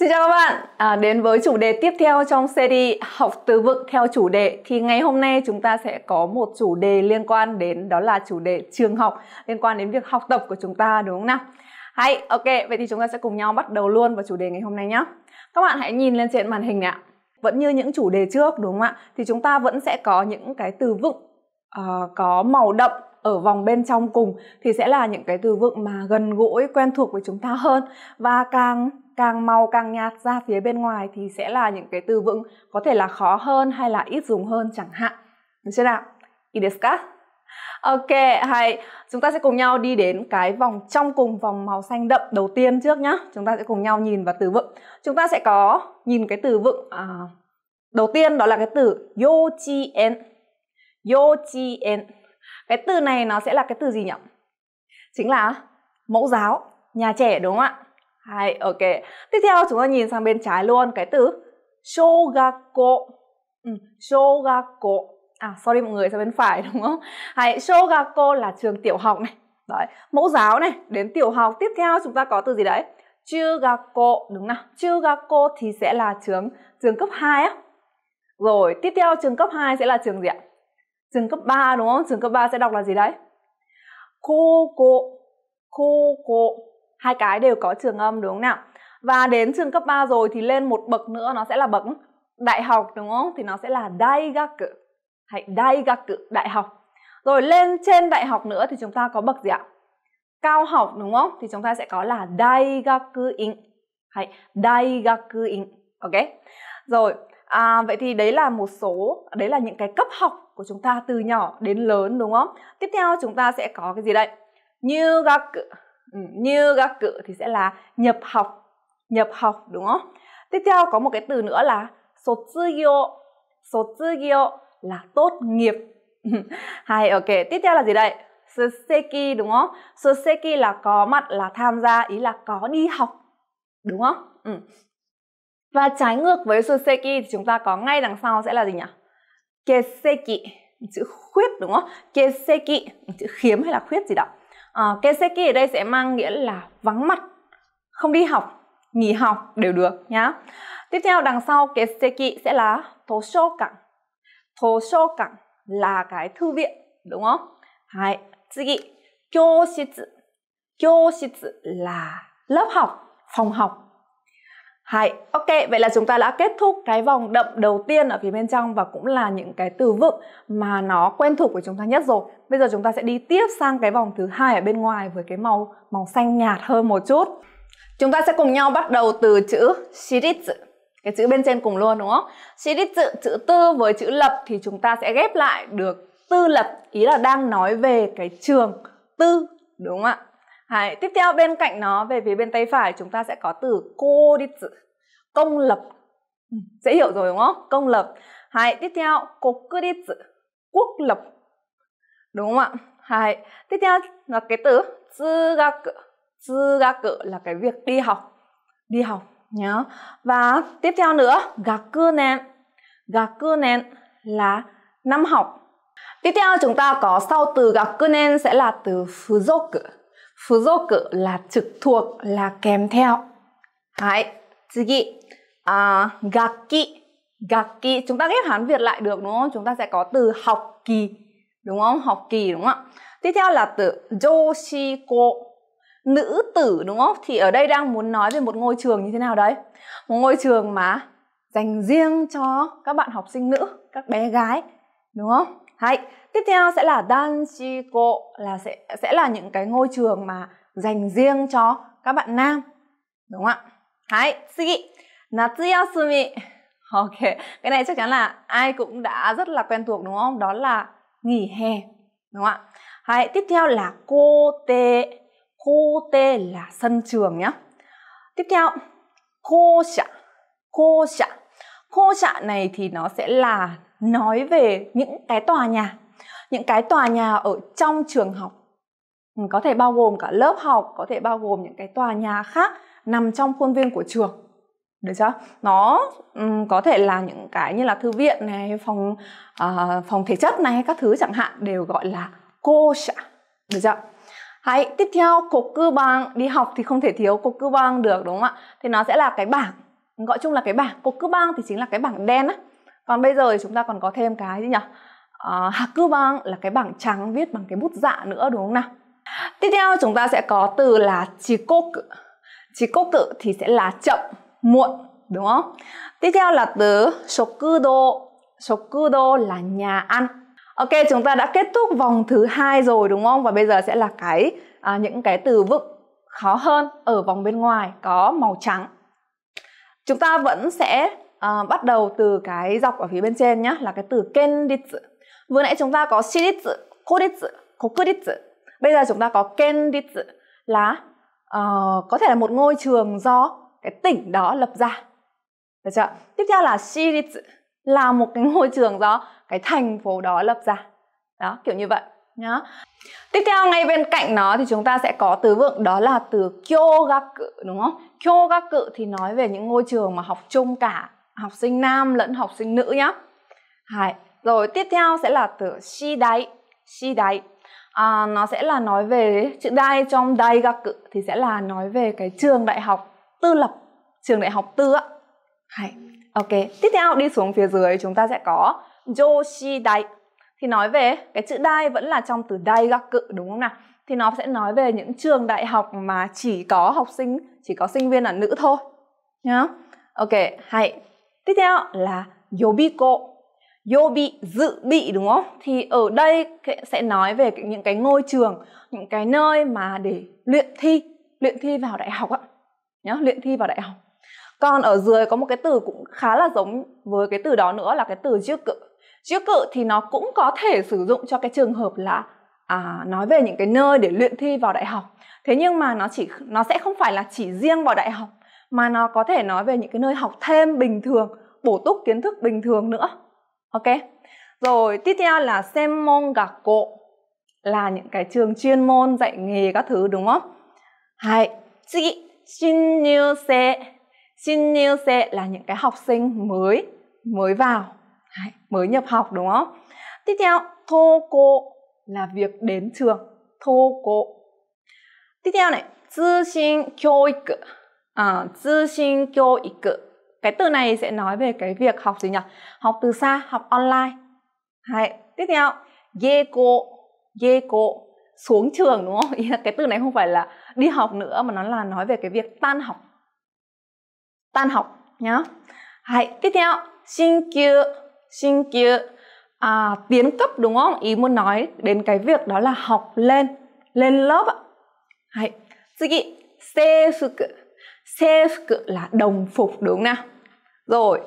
Xin chào các bạn, à, đến với chủ đề tiếp theo trong series học từ vựng theo chủ đề thì ngày hôm nay chúng ta sẽ có một chủ đề liên quan đến đó là chủ đề trường học liên quan đến việc học tập của chúng ta đúng không nào? Hay, ok, vậy thì chúng ta sẽ cùng nhau bắt đầu luôn vào chủ đề ngày hôm nay nhé. Các bạn hãy nhìn lên trên màn hình này ạ. Vẫn như những chủ đề trước đúng không ạ? Thì chúng ta vẫn sẽ có những cái từ vựng uh, có màu đậm ở vòng bên trong cùng thì sẽ là những cái từ vựng mà gần gũi quen thuộc với chúng ta hơn và càng càng màu càng nhạt ra phía bên ngoài thì sẽ là những cái từ vựng có thể là khó hơn hay là ít dùng hơn chẳng hạn. Được chưa nào? Ideska. Ok, hay. Chúng ta sẽ cùng nhau đi đến cái vòng trong cùng vòng màu xanh đậm đầu tiên trước nhá. Chúng ta sẽ cùng nhau nhìn vào từ vựng. Chúng ta sẽ có nhìn cái từ vựng à, đầu tiên đó là cái từ yochien. Yochien. Cái từ này nó sẽ là cái từ gì nhỉ? Chính là mẫu giáo, nhà trẻ đúng không ạ? Hai, ok. Tiếp theo chúng ta nhìn sang bên trái luôn cái từ shogako. Ừ, shogako. À sorry mọi người sang bên phải đúng không? Hay shogako là trường tiểu học này. Đấy, mẫu giáo này, đến tiểu học. Tiếp theo chúng ta có từ gì đấy? Chugako, đúng nào? Chugako thì sẽ là trường trường cấp 2 á. Rồi, tiếp theo trường cấp 2 sẽ là trường gì ạ? Trường cấp 3 đúng không? Trường cấp 3 sẽ đọc là gì đấy? Koko. Koko hai cái đều có trường âm đúng không nào và đến trường cấp 3 rồi thì lên một bậc nữa nó sẽ là bậc đại học đúng không thì nó sẽ là daigaku hay daigaku đại học rồi lên trên đại học nữa thì chúng ta có bậc gì ạ cao học đúng không thì chúng ta sẽ có là daigaku in hay daigaku in ok rồi à, vậy thì đấy là một số đấy là những cái cấp học của chúng ta từ nhỏ đến lớn đúng không tiếp theo chúng ta sẽ có cái gì đây như gaku Ừ, như các cự thì sẽ là nhập học nhập học đúng không tiếp theo có một cái từ nữa là sotsugyo sotsugyo là tốt nghiệp hay ok tiếp theo là gì đây suseki đúng không suseki là có mặt là tham gia ý là có đi học đúng không ừ. và trái ngược với suseki thì chúng ta có ngay đằng sau sẽ là gì nhỉ keseki chữ khuyết đúng không keseki chữ khiếm hay là khuyết gì đó à, ờ, keseki ở đây sẽ mang nghĩa là vắng mặt không đi học nghỉ học đều được nhá tiếp theo đằng sau keseki sẽ là toshokan toshokan là cái thư viện đúng không Hai, tiếp 次教室教室 là lớp học phòng học hay, ok, vậy là chúng ta đã kết thúc cái vòng đậm đầu tiên ở phía bên trong và cũng là những cái từ vựng mà nó quen thuộc của chúng ta nhất rồi. Bây giờ chúng ta sẽ đi tiếp sang cái vòng thứ hai ở bên ngoài với cái màu màu xanh nhạt hơn một chút. Chúng ta sẽ cùng nhau bắt đầu từ chữ shiritsu. Cái chữ bên trên cùng luôn đúng không? Shiritsu, chữ tư với chữ lập thì chúng ta sẽ ghép lại được tư lập. Ý là đang nói về cái trường tư, đúng không ạ? Đấy, tiếp theo bên cạnh nó về phía bên tay phải chúng ta sẽ có từ cô đi công lập ừ, dễ hiểu rồi đúng không công lập Hai, tiếp theo quốc đi quốc lập đúng không ạ Hai, tiếp theo là cái từ tư ga cự tư ga cự là cái việc đi học đi học nhớ và tiếp theo nữa gà cưa nén gà cưa nén là năm học tiếp theo chúng ta có sau từ gà cưa nén sẽ là từ fuzoku fuzoku là trực thuộc là kèm theo. Đấy, tsugi. À, gakki. Gakki, chúng ta ghép Hán Việt lại được đúng không? Chúng ta sẽ có từ học kỳ. Đúng không? Học kỳ đúng không ạ? Tiếp theo là từ joshiko. Nữ tử đúng không? Thì ở đây đang muốn nói về một ngôi trường như thế nào đấy? Một ngôi trường mà dành riêng cho các bạn học sinh nữ, các bé gái đúng không? Hãy tiếp theo sẽ là danshiko là sẽ sẽ là những cái ngôi trường mà dành riêng cho các bạn nam. Đúng không ạ? Hãy, sugi. Natsuyasumi. Ok, cái này chắc chắn là ai cũng đã rất là quen thuộc đúng không? Đó là nghỉ hè. Đúng không ạ? Hãy, tiếp theo là cô tê. Cô tê là sân trường nhá. Tiếp theo, cô xạ. Cô xạ. Cô xạ này thì nó sẽ là nói về những cái tòa nhà những cái tòa nhà ở trong trường học ừ, có thể bao gồm cả lớp học có thể bao gồm những cái tòa nhà khác nằm trong khuôn viên của trường được chưa nó um, có thể là những cái như là thư viện này phòng uh, phòng thể chất này các thứ chẳng hạn đều gọi là kosha được chưa Hãy tiếp theo cục cư bằng đi học thì không thể thiếu cục cư bằng được đúng không ạ? Thì nó sẽ là cái bảng, gọi chung là cái bảng. Cục cư bằng thì chính là cái bảng đen á còn bây giờ thì chúng ta còn có thêm cái gì nhỉ à, băng là cái bảng trắng viết bằng cái bút dạ nữa đúng không nào tiếp theo chúng ta sẽ có từ là chikoku chikoku thì sẽ là chậm muộn đúng không tiếp theo là từ shokudo shokudo là nhà ăn ok chúng ta đã kết thúc vòng thứ hai rồi đúng không và bây giờ sẽ là cái à, những cái từ vựng khó hơn ở vòng bên ngoài có màu trắng chúng ta vẫn sẽ à, bắt đầu từ cái dọc ở phía bên trên nhá là cái từ kenditsu vừa nãy chúng ta có shiritsu koditsu kokuditsu bây giờ chúng ta có kenditsu là uh, có thể là một ngôi trường do cái tỉnh đó lập ra được chưa tiếp theo là shiritsu là một cái ngôi trường do cái thành phố đó lập ra đó kiểu như vậy nhá tiếp theo ngay bên cạnh nó thì chúng ta sẽ có từ vựng đó là từ kyogaku đúng không kyogaku thì nói về những ngôi trường mà học chung cả học sinh nam lẫn học sinh nữ nhé. Hai. Rồi tiếp theo sẽ là từ si đáy, si đáy. À, nó sẽ là nói về chữ đai trong đai gạc cự thì sẽ là nói về cái trường đại học tư lập, trường đại học tư ạ. Hai. Ok, tiếp theo đi xuống phía dưới chúng ta sẽ có Joshi Dai Thì nói về cái chữ Dai vẫn là trong từ Dai gak cự đúng không nào? Thì nó sẽ nói về những trường đại học mà chỉ có học sinh, chỉ có sinh viên là nữ thôi nhá. Ok, hay Tiếp theo là yobiko. Yobi dự bị đúng không? Thì ở đây sẽ nói về những cái ngôi trường, những cái nơi mà để luyện thi, luyện thi vào đại học ạ. Nhá, luyện thi vào đại học. Còn ở dưới có một cái từ cũng khá là giống với cái từ đó nữa là cái từ trước cự. Trước cự thì nó cũng có thể sử dụng cho cái trường hợp là à, nói về những cái nơi để luyện thi vào đại học thế nhưng mà nó chỉ nó sẽ không phải là chỉ riêng vào đại học mà nó có thể nói về những cái nơi học thêm bình thường bổ túc kiến thức bình thường nữa ok rồi tiếp theo là xem môn gạc cộ là những cái trường chuyên môn dạy nghề các thứ đúng không Hai, chị xin new xe xin new xe là những cái học sinh mới mới vào hay, mới nhập học đúng không tiếp theo thô cô là việc đến trường thô cô tiếp theo này tư xin tư sinh kêu kyo cự cái từ này sẽ nói về cái việc học gì nhỉ học từ xa học online hay tiếp theo ye cô ye cô xuống trường đúng không ý là cái từ này không phải là đi học nữa mà nó là nói về cái việc tan học tan học nhá hay tiếp theo xin kêu xin kêu à, tiến cấp đúng không ý muốn nói đến cái việc đó là học lên lên lớp ạ Hãy, 次制服 Silk là đồng phục đúng nào? Rồi.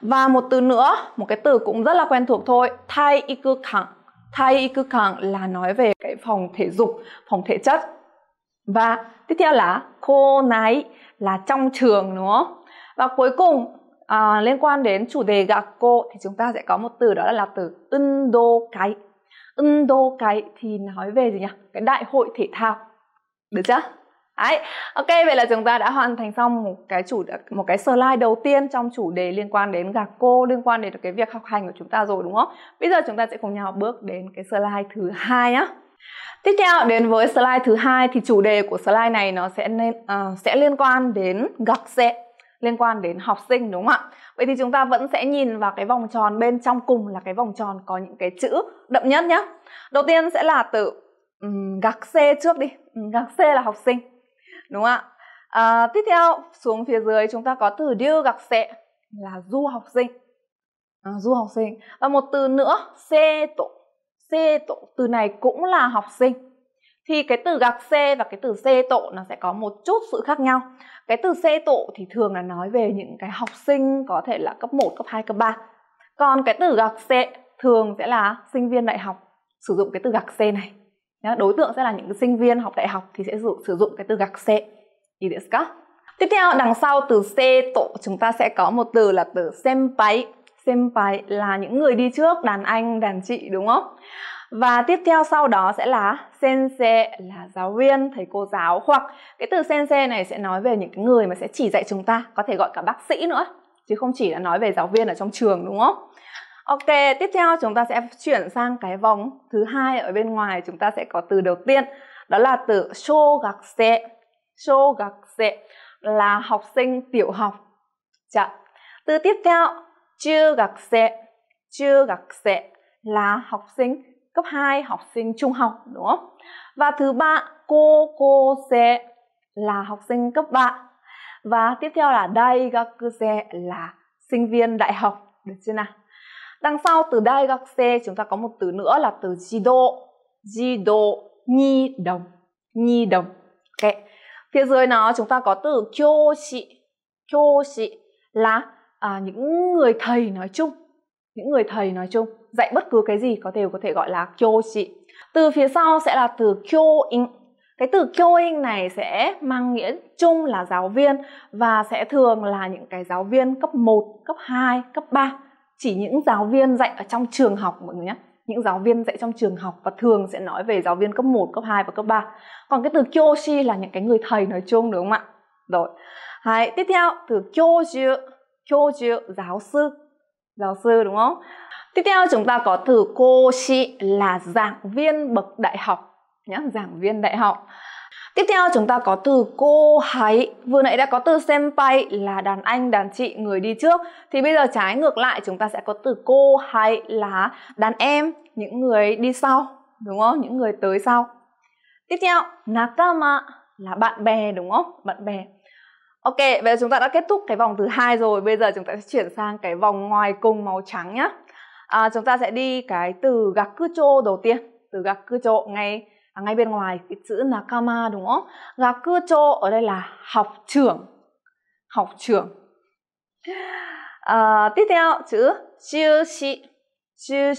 Và một từ nữa, một cái từ cũng rất là quen thuộc thôi, thai y cư ikukang. Thai y cư ikukang là nói về cái phòng thể dục, phòng thể chất. Và tiếp theo là cô nái là trong trường đúng không? Và cuối cùng à, liên quan đến chủ đề gakko thì chúng ta sẽ có một từ đó là, là từ undo cái. Undo cái thì nói về gì nhỉ? Cái đại hội thể thao. Được chưa? Đấy. Ok, vậy là chúng ta đã hoàn thành xong một cái chủ một cái slide đầu tiên trong chủ đề liên quan đến gạc cô, liên quan đến cái việc học hành của chúng ta rồi đúng không? Bây giờ chúng ta sẽ cùng nhau bước đến cái slide thứ hai nhá. Tiếp theo đến với slide thứ hai thì chủ đề của slide này nó sẽ nên uh, sẽ liên quan đến gạc dẹ liên quan đến học sinh đúng không ạ? Vậy thì chúng ta vẫn sẽ nhìn vào cái vòng tròn bên trong cùng là cái vòng tròn có những cái chữ đậm nhất nhá. Đầu tiên sẽ là từ um, gạc C trước đi. Um, gạc C là học sinh đúng không ạ à, tiếp theo xuống phía dưới chúng ta có từ điêu gặc sẹ là du học sinh à, du học sinh và một từ nữa xe tổ xe tổ từ này cũng là học sinh thì cái từ gạc xe và cái từ xe tộ nó sẽ có một chút sự khác nhau cái từ xe tộ thì thường là nói về những cái học sinh có thể là cấp 1, cấp 2, cấp 3 còn cái từ gạc xe thường sẽ là sinh viên đại học sử dụng cái từ gạc xe này đối tượng sẽ là những sinh viên học đại học thì sẽ sử, sử dụng cái từ gạc xe tiếp theo đằng sau từ c tổ chúng ta sẽ có một từ là từ senpai senpai là những người đi trước đàn anh đàn chị đúng không và tiếp theo sau đó sẽ là sensei là giáo viên thầy cô giáo hoặc cái từ sensei này sẽ nói về những cái người mà sẽ chỉ dạy chúng ta có thể gọi cả bác sĩ nữa chứ không chỉ là nói về giáo viên ở trong trường đúng không Ok, tiếp theo chúng ta sẽ chuyển sang cái vòng thứ hai ở bên ngoài chúng ta sẽ có từ đầu tiên đó là từ shogakse. Shogakse là học sinh tiểu học. Dạ. Từ tiếp theo chugakse. Chugakse là học sinh cấp 2, học sinh trung học đúng không? Và thứ ba cô cô sẽ là học sinh cấp 3. Và tiếp theo là đại gakuse là sinh viên đại học được chưa nào? Đằng sau từ daigakse chúng ta có một từ nữa là từ jido. Jido nhi đồng. Nhi đồng. Ok. Phía dưới nó chúng ta có từ shi kyoshi. shi là à, những người thầy nói chung. Những người thầy nói chung dạy bất cứ cái gì có thể có thể gọi là shi Từ phía sau sẽ là từ kyoin. Cái từ kyoin này sẽ mang nghĩa chung là giáo viên và sẽ thường là những cái giáo viên cấp 1, cấp 2, cấp 3 chỉ những giáo viên dạy ở trong trường học mọi người nhé những giáo viên dạy trong trường học và thường sẽ nói về giáo viên cấp 1, cấp 2 và cấp 3 còn cái từ kyoshi là những cái người thầy nói chung đúng không ạ rồi hay tiếp theo từ kyoshi kyoshi giáo sư giáo sư đúng không tiếp theo chúng ta có từ koshi là giảng viên bậc đại học nhé giảng viên đại học Tiếp theo chúng ta có từ cô hái Vừa nãy đã có từ senpai là đàn anh, đàn chị, người đi trước Thì bây giờ trái ngược lại chúng ta sẽ có từ cô hái là đàn em, những người đi sau Đúng không? Những người tới sau Tiếp theo, nakama là bạn bè đúng không? Bạn bè Ok, vậy chúng ta đã kết thúc cái vòng thứ hai rồi Bây giờ chúng ta sẽ chuyển sang cái vòng ngoài cùng màu trắng nhá à, Chúng ta sẽ đi cái từ gakucho đầu tiên Từ gakucho ngay à, ngay bên ngoài cái chữ nakama đúng không gakucho ở đây là học trưởng học trưởng à, ờ, tiếp theo chữ siêu sĩ siêu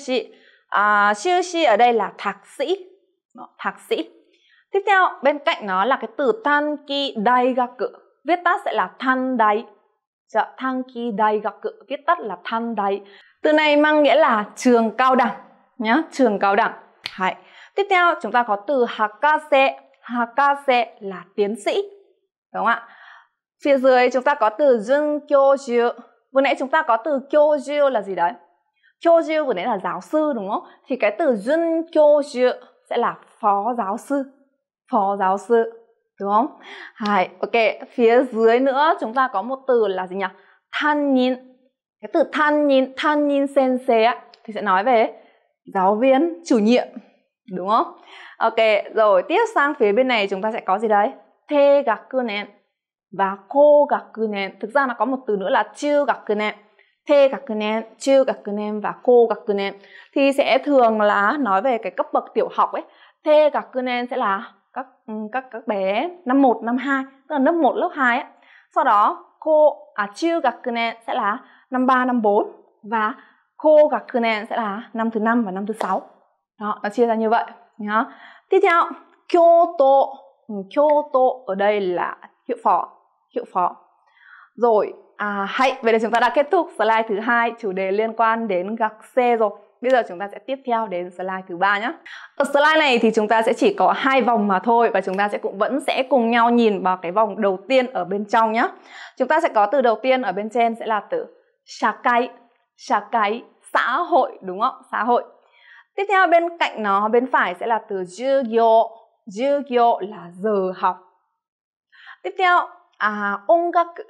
à, siêu ở đây là thạc sĩ Đó, thạc sĩ tiếp theo bên cạnh nó là cái từ tanki daigaku viết tắt sẽ là tan đáy dạ, tanki daigaku viết tắt là tan đáy từ này mang nghĩa là trường cao đẳng nhá trường cao đẳng Hãy Tiếp theo chúng ta có từ hakase. Hakase là tiến sĩ. Đúng không ạ? Phía dưới chúng ta có từ jun kyoju. Vừa nãy chúng ta có từ kyoju là gì đấy? Kyoju vừa nãy là giáo sư đúng không? Thì cái từ jun kyoju sẽ là phó giáo sư. Phó giáo sư. Đúng không? Hai, ok. Phía dưới nữa chúng ta có một từ là gì nhỉ? Tannin. Cái từ tannin, tannin sensei á, thì sẽ nói về giáo viên chủ nhiệm đúng không ok rồi tiếp sang phía bên này chúng ta sẽ có gì đấy thê gạc cư nẹn và cô gạc cư nẹn thực ra nó có một từ nữa là chưa gạc cư nẹn thê gạc cư nẹn chưa gạc cư nẹn và cô gạc cư nẹn thì sẽ thường là nói về cái cấp bậc tiểu học ấy thê gạc cư nẹn sẽ là các ừ, các các bé năm 1, năm 2, tức là lớp 1, lớp 2 ấy. Sau đó cô à chưa gạc cư nẹn sẽ là năm 3, năm 4 và cô gạc cư nẹn sẽ là năm thứ năm và năm thứ sáu đó nó chia ra như vậy nhá tiếp theo Kyoto ừ, Kyoto ở đây là hiệu phó hiệu phó rồi à, hay vậy là chúng ta đã kết thúc slide thứ hai chủ đề liên quan đến gạc xe rồi Bây giờ chúng ta sẽ tiếp theo đến slide thứ ba nhé. Ở slide này thì chúng ta sẽ chỉ có hai vòng mà thôi và chúng ta sẽ cũng vẫn sẽ cùng nhau nhìn vào cái vòng đầu tiên ở bên trong nhé. Chúng ta sẽ có từ đầu tiên ở bên trên sẽ là từ shakai, shakai xã hội đúng không? Xã hội. Tiếp theo bên cạnh nó bên phải sẽ là từ jugyo. Jugyo là giờ học. Tiếp theo à ongaku.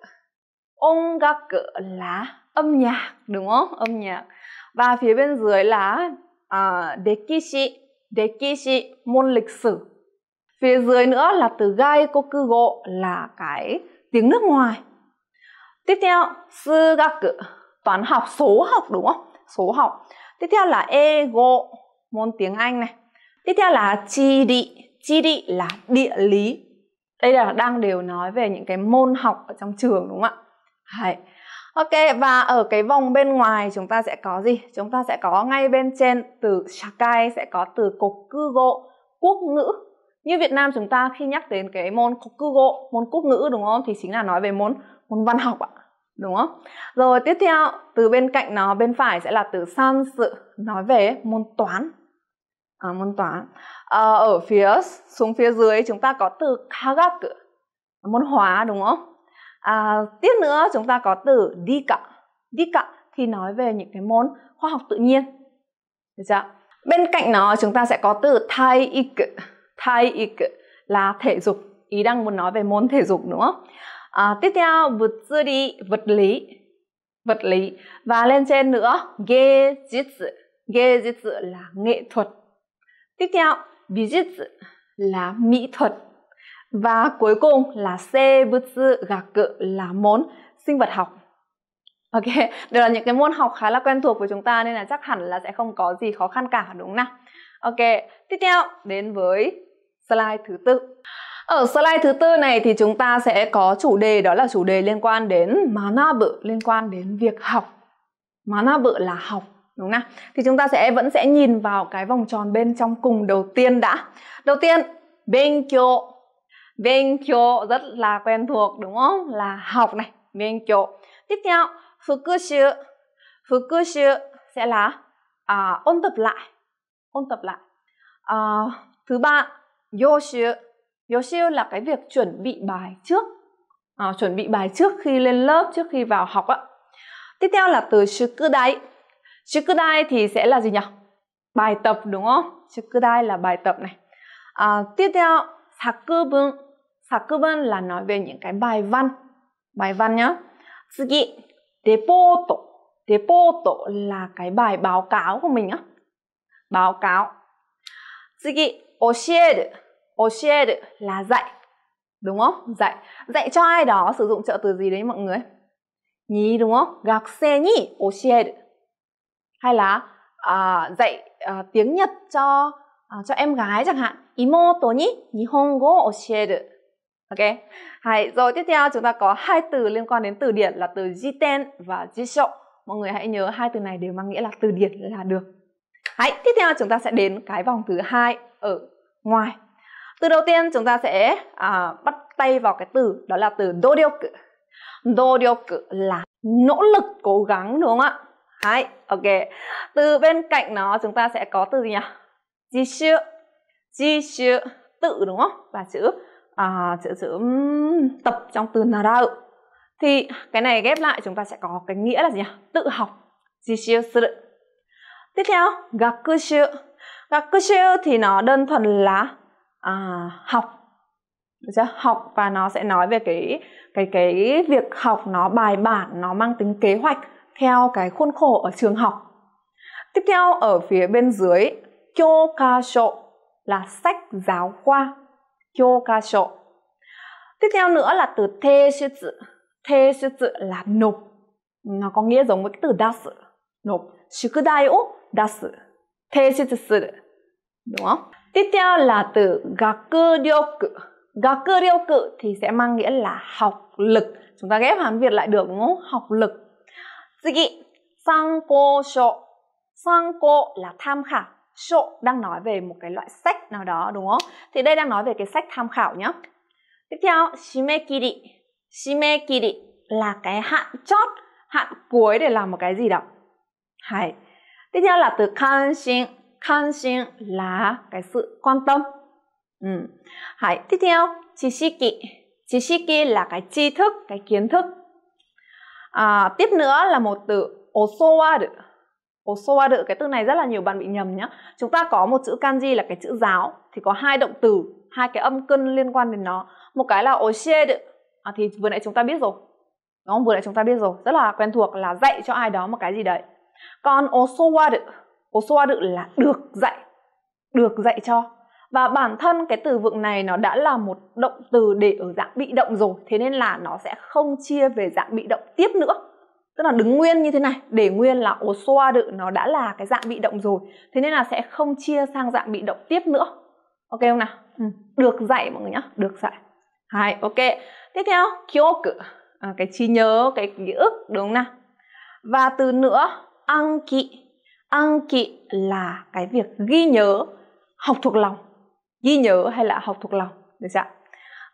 Ongaku là âm nhạc đúng không? Âm nhạc. Và phía bên dưới là à, dekishi. Dekishi môn lịch sử. Phía dưới nữa là từ gai gaikokugo là cái tiếng nước ngoài. Tiếp theo sugaku toán học số học đúng không? Số học Tiếp theo là ego, môn tiếng Anh này. Tiếp theo là chi địa, chi địa là địa lý. Đây là đang đều nói về những cái môn học ở trong trường đúng không ạ? hay Ok và ở cái vòng bên ngoài chúng ta sẽ có gì? Chúng ta sẽ có ngay bên trên từ shakai sẽ có từ cư kokugo, quốc ngữ. Như Việt Nam chúng ta khi nhắc đến cái môn cư kokugo, môn quốc ngữ đúng không? Thì chính là nói về môn môn văn học ạ đúng không? Rồi tiếp theo từ bên cạnh nó bên phải sẽ là từ san sự nói về môn toán. À, môn toán. À, ở phía xuống phía dưới chúng ta có từ kagaku môn hóa đúng không? À, tiếp nữa chúng ta có từ dika. Dika thì nói về những cái môn khoa học tự nhiên. Được chưa? Bên cạnh nó chúng ta sẽ có từ thai ik. Thai ik là thể dục. Ý đang muốn nói về môn thể dục đúng không? à, tiếp theo vật tư lý vật lý vật lý và lên trên nữa ghê dịch ghê dịch là nghệ thuật tiếp theo bí dịch là mỹ thuật và cuối cùng là xe vật sư gạc cự là môn sinh vật học Ok, đều là những cái môn học khá là quen thuộc của chúng ta nên là chắc hẳn là sẽ không có gì khó khăn cả đúng không nào? Ok, tiếp theo đến với slide thứ tư. Ở slide thứ tư này thì chúng ta sẽ có chủ đề đó là chủ đề liên quan đến bự liên quan đến việc học. bự là học đúng không? Thì chúng ta sẽ vẫn sẽ nhìn vào cái vòng tròn bên trong cùng đầu tiên đã. Đầu tiên, benkyo. Benkyo rất là quen thuộc đúng không? Là học này, benkyo. Tiếp theo, fukushu. Fukushu sẽ là à, ôn tập lại. Ôn tập lại. À, thứ ba, yoshu Yoshio là cái việc chuẩn bị bài trước à, chuẩn bị bài trước khi lên lớp trước khi vào học ạ tiếp theo là từ shukudai shukudai thì sẽ là gì nhỉ bài tập đúng không shukudai là bài tập này à, tiếp theo sakubun sakubun là nói về những cái bài văn bài văn nhá tsugi depoto depoto là cái bài báo cáo của mình á báo cáo tsugi oshieru oshier là dạy. Đúng không? Dạy. Dạy cho ai đó sử dụng trợ từ gì đấy mọi người? Nhí đúng không? Gakse ni oshier. Hay là à, dạy à, tiếng Nhật cho à, cho em gái chẳng hạn. Imoto ni nihongo oshier. Ok. Hay, rồi tiếp theo chúng ta có hai từ liên quan đến từ điển là từ jiten và jisho. Mọi người hãy nhớ hai từ này đều mang nghĩa là từ điển là được. Hãy tiếp theo chúng ta sẽ đến cái vòng thứ hai ở ngoài từ đầu tiên chúng ta sẽ à, bắt tay vào cái từ đó là từ doryoku doryoku là nỗ lực cố gắng đúng không ạ Đấy, ok từ bên cạnh nó chúng ta sẽ có từ gì nhỉ jishu jishu tự đúng không và chữ à, chữ chữ tập trong từ đâu thì cái này ghép lại chúng ta sẽ có cái nghĩa là gì nhỉ tự học jishu suru tiếp theo gakushu gakushu thì nó đơn thuần là à, học được chưa? học và nó sẽ nói về cái cái cái việc học nó bài bản nó mang tính kế hoạch theo cái khuôn khổ ở trường học tiếp theo ở phía bên dưới kyokasho là sách giáo khoa kyokasho tiếp theo nữa là từ thê sư thê sư là nộp nó có nghĩa giống với cái từ dasu, nộp shukudai o dasu, sự thê sư tự đúng không tiếp theo là từ gakuryoku gakuryoku thì sẽ mang nghĩa là học lực chúng ta ghép hán việt lại được đúng không học lực Tsugi, sanko sho sanko là tham khảo sho đang nói về một cái loại sách nào đó đúng không thì đây đang nói về cái sách tham khảo nhé tiếp theo shimekiri shimekiri là cái hạn chót hạn cuối để làm một cái gì đó hay tiếp theo là từ kanshin là cái sự quan tâm. Ừ. Hãy tiếp theo, chỉ sĩ kỹ. Chỉ sĩ kỹ là cái tri thức, cái kiến thức. À, tiếp nữa là một từ osowaru. Osowaru, cái từ này rất là nhiều bạn bị nhầm nhé. Chúng ta có một chữ kanji là cái chữ giáo, thì có hai động từ, hai cái âm cân liên quan đến nó. Một cái là oshiru, à, thì vừa nãy chúng ta biết rồi. Đúng không? Vừa nãy chúng ta biết rồi, rất là quen thuộc là dạy cho ai đó một cái gì đấy. Còn osowaru xoa đự là được dạy được dạy cho và bản thân cái từ vựng này nó đã là một động từ để ở dạng bị động rồi thế nên là nó sẽ không chia về dạng bị động tiếp nữa tức là đứng nguyên như thế này để nguyên là xoa đự nó đã là cái dạng bị động rồi thế nên là sẽ không chia sang dạng bị động tiếp nữa ok không nào ừ. được dạy mọi người nhá được dạy hai ok tiếp theo kyoku à, cái trí nhớ cái ký ức đúng không nào và từ nữa ăn anki Ăn kỵ là cái việc ghi nhớ, học thuộc lòng. Ghi nhớ hay là học thuộc lòng, được chưa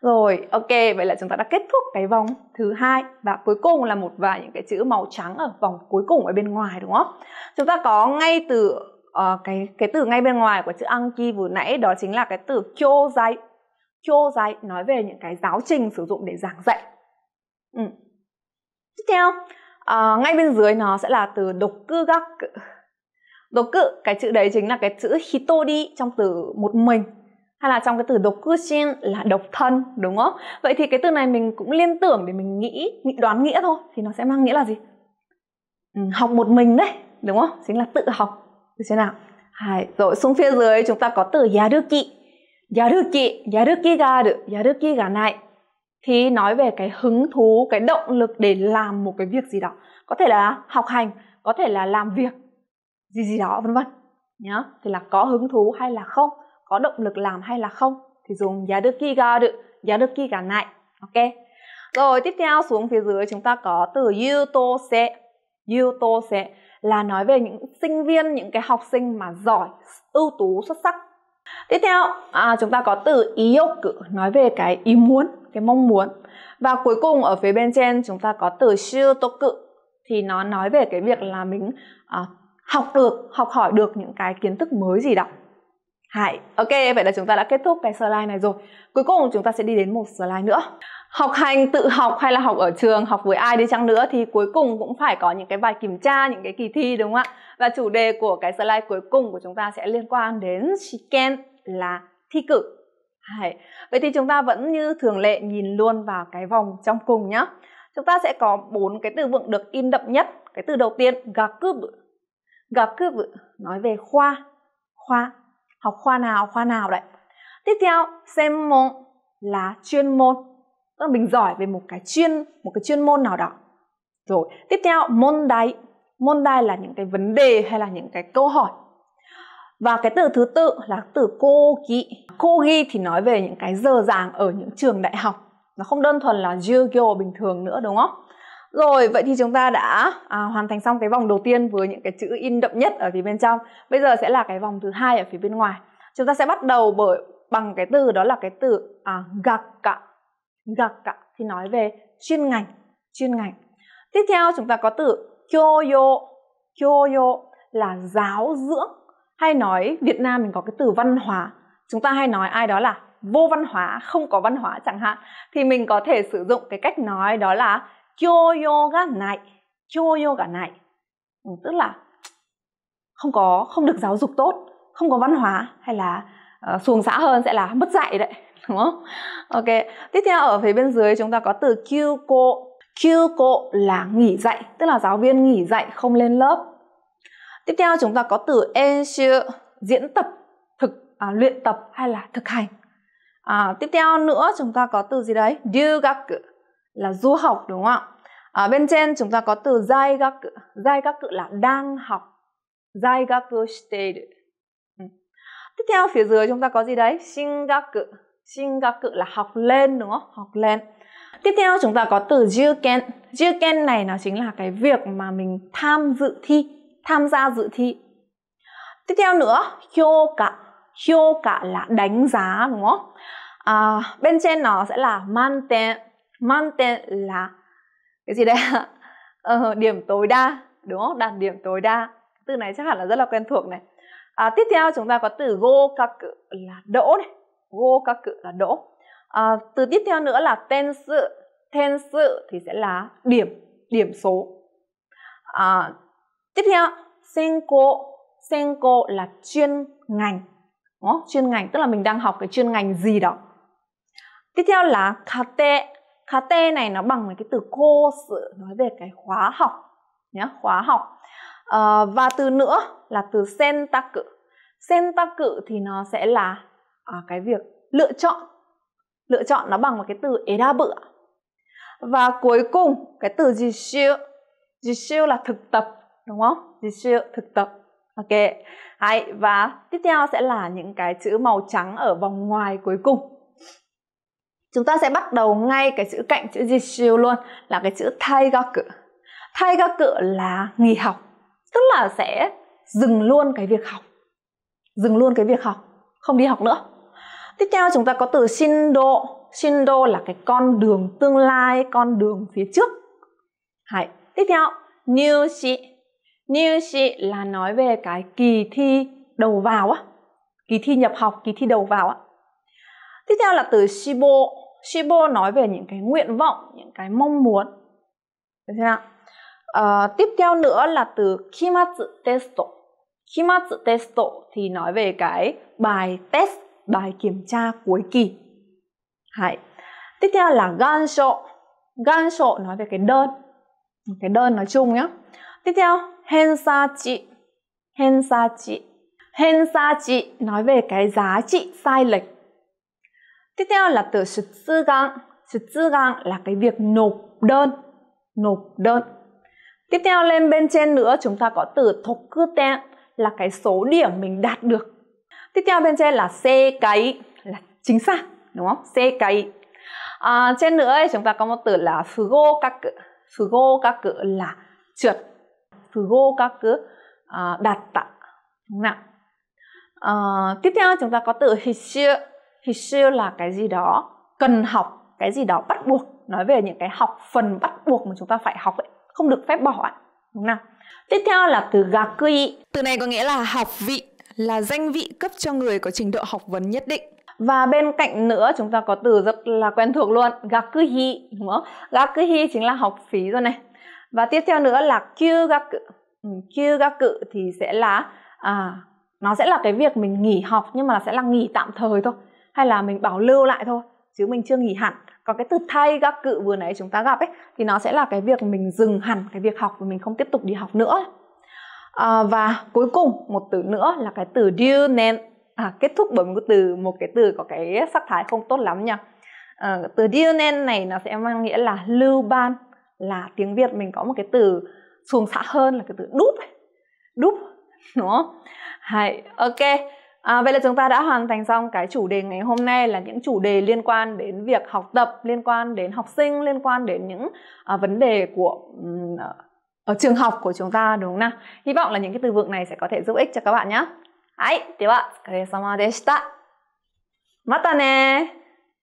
Rồi, ok, vậy là chúng ta đã kết thúc cái vòng thứ hai và cuối cùng là một vài những cái chữ màu trắng ở vòng cuối cùng ở bên ngoài đúng không? Chúng ta có ngay từ uh, cái cái từ ngay bên ngoài của chữ ăn kỵ vừa nãy đó chính là cái từ chô dạy. Chô dạy nói về những cái giáo trình sử dụng để giảng dạy. Ừ. Tiếp theo, uh, ngay bên dưới nó sẽ là từ độc cư gác độc cự cái chữ đấy chính là cái chữ hitori trong từ một mình hay là trong cái từ độc cư dokushin là độc thân đúng không vậy thì cái từ này mình cũng liên tưởng để mình nghĩ đoán nghĩa thôi thì nó sẽ mang nghĩa là gì ừ, học một mình đấy đúng không chính là tự học được chưa nào Hai. rồi xuống phía dưới chúng ta có từ yaruki yaruki yaruki ga được yaruki ga này thì nói về cái hứng thú cái động lực để làm một cái việc gì đó có thể là học hành có thể là làm việc gì gì đó vân vân nhá thì là có hứng thú hay là không có động lực làm hay là không thì dùng giá yaduki ga được giá yaduki cả nại ok rồi tiếp theo xuống phía dưới chúng ta có từ yuto se yuto sẽ là nói về những sinh viên những cái học sinh mà giỏi ưu tú xuất sắc tiếp theo à, chúng ta có từ iyoku nói về cái ý muốn cái mong muốn và cuối cùng ở phía bên trên chúng ta có từ cự thì nó nói về cái việc là mình à, học được học hỏi được những cái kiến thức mới gì đó Hãy, ok, vậy là chúng ta đã kết thúc cái slide này rồi. Cuối cùng chúng ta sẽ đi đến một slide nữa. Học hành, tự học hay là học ở trường, học với ai đi chăng nữa thì cuối cùng cũng phải có những cái bài kiểm tra, những cái kỳ thi đúng không ạ? Và chủ đề của cái slide cuối cùng của chúng ta sẽ liên quan đến Shiken là thi cử. Hãy. Vậy thì chúng ta vẫn như thường lệ nhìn luôn vào cái vòng trong cùng nhá. Chúng ta sẽ có bốn cái từ vựng được in đậm nhất. Cái từ đầu tiên, cướp gặp cứ nói về khoa khoa học khoa nào khoa nào đấy tiếp theo xem môn là chuyên môn tức là mình giỏi về một cái chuyên một cái chuyên môn nào đó rồi tiếp theo môn đáy môn đai là những cái vấn đề hay là những cái câu hỏi và cái từ thứ tự là từ cô kỹ cô ghi thì nói về những cái giờ giảng ở những trường đại học nó không đơn thuần là giugio bình thường nữa đúng không rồi, vậy thì chúng ta đã à, hoàn thành xong cái vòng đầu tiên với những cái chữ in đậm nhất ở phía bên trong. Bây giờ sẽ là cái vòng thứ hai ở phía bên ngoài. Chúng ta sẽ bắt đầu bởi bằng cái từ đó là cái từ à, gạc cả. Gạc cả thì nói về chuyên ngành, chuyên ngành. Tiếp theo chúng ta có từ kyoyo, kyoyo là giáo dưỡng. Hay nói Việt Nam mình có cái từ văn hóa. Chúng ta hay nói ai đó là vô văn hóa, không có văn hóa chẳng hạn thì mình có thể sử dụng cái cách nói đó là nại, 教養がない。教養がない. nại, tức là không có không được giáo dục tốt, không có văn hóa hay là uh, xuồng xã hơn sẽ là mất dạy đấy, đúng không? Ok. Tiếp theo ở phía bên dưới chúng ta có từ cô, kyuko. cô là nghỉ dạy, tức là giáo viên nghỉ dạy không lên lớp. Tiếp theo chúng ta có từ enshu diễn tập, thực à, luyện tập hay là thực hành. À, tiếp theo nữa chúng ta có từ gì đấy? Ryugaku là du học đúng không ạ? Ở bên trên chúng ta có từ giai các cự giai các cự là đang học giai các cự ừ. Tiếp theo phía dưới chúng ta có gì đấy? Sinh các cự sinh các cự là học lên đúng không? Học lên. Tiếp theo chúng ta có từ juken. Juken này nó chính là cái việc mà mình tham dự thi, tham gia dự thi. Tiếp theo nữa, cả hyoka. cả là đánh giá đúng không? À, bên trên nó sẽ là manten Mantén là cái gì đây? ạ? Ờ, điểm tối đa, đúng không? Đạt điểm tối đa. Từ này chắc hẳn là rất là quen thuộc này. À, tiếp theo chúng ta có từ go các cự là đỗ này. Go các cự là đỗ. À, từ tiếp theo nữa là tên sự. Tên sự thì sẽ là điểm, điểm số. À, tiếp theo, senko. Senko là chuyên ngành. Đúng không? Chuyên ngành, tức là mình đang học cái chuyên ngành gì đó. Tiếp theo là kate khá tê này nó bằng với cái từ course nói về cái khóa học nhé khóa học à, và từ nữa là từ ta cự ta cự thì nó sẽ là à, cái việc lựa chọn lựa chọn nó bằng một cái từ đa bựa và cuối cùng cái từ gì siêu gì siêu là thực tập đúng không gì siêu thực tập ok Hay, và tiếp theo sẽ là những cái chữ màu trắng ở vòng ngoài cuối cùng chúng ta sẽ bắt đầu ngay cái chữ cạnh chữ jishu luôn là cái chữ thay thay taigaku cự là nghỉ học tức là sẽ dừng luôn cái việc học dừng luôn cái việc học không đi học nữa tiếp theo chúng ta có từ xin độ xin shindo là cái con đường tương lai con đường phía trước Hãy. tiếp theo new shi new shi là nói về cái kỳ thi đầu vào á kỳ thi nhập học kỳ thi đầu vào á Tiếp theo là từ shibo. Shibo nói về những cái nguyện vọng, những cái mong muốn. Được thế nào? À, tiếp theo nữa là từ kimatsu testo. Kimatsu testo thì nói về cái bài test, bài kiểm tra cuối kỳ. Hãy. Tiếp theo là gansho. Gansho nói về cái đơn. Cái đơn nói chung nhé. Tiếp theo, hensachi. Hensachi. Hensachi nói về cái giá trị sai lệch tiếp theo là từ xuất sư gang xuất sư gang là cái việc nộp đơn nộp đơn tiếp theo lên bên trên nữa chúng ta có từ thục cư tên là cái số điểm mình đạt được tiếp theo bên trên là xe cái là chính xác đúng không xe cái à, trên nữa ấy, chúng ta có một từ là fugo các fugo các là trượt gô các cự à, đạt tạ đúng nào à, tiếp theo chúng ta có từ hít thì still là cái gì đó cần học cái gì đó bắt buộc nói về những cái học phần bắt buộc mà chúng ta phải học ấy không được phép bỏ ấy. đúng nào tiếp theo là từ gakui từ này có nghĩa là học vị là danh vị cấp cho người có trình độ học vấn nhất định và bên cạnh nữa chúng ta có từ rất là quen thuộc luôn gakuhi đúng không gakuhi chính là học phí rồi này và tiếp theo nữa là kyugaku ừ, kyugaku thì sẽ là à, nó sẽ là cái việc mình nghỉ học nhưng mà sẽ là nghỉ tạm thời thôi hay là mình bảo lưu lại thôi chứ mình chưa nghỉ hẳn còn cái từ thay các cự vừa nãy chúng ta gặp ấy thì nó sẽ là cái việc mình dừng hẳn cái việc học và mình không tiếp tục đi học nữa à, và cuối cùng một từ nữa là cái từ due nên à, kết thúc bởi một cái từ một cái từ có cái sắc thái không tốt lắm nha à, từ due nên này nó sẽ mang nghĩa là lưu ban là tiếng việt mình có một cái từ xuồng xã hơn là cái từ đúp đúp đúng không hay ok À, vậy là chúng ta đã hoàn thành xong cái chủ đề ngày hôm nay là những chủ đề liên quan đến việc học tập, liên quan đến học sinh, liên quan đến những à, vấn đề của à, ở trường học của chúng ta đúng không nào? Hy vọng là những cái từ vựng này sẽ có thể giúp ích cho các bạn nhé. Hãy, mata ne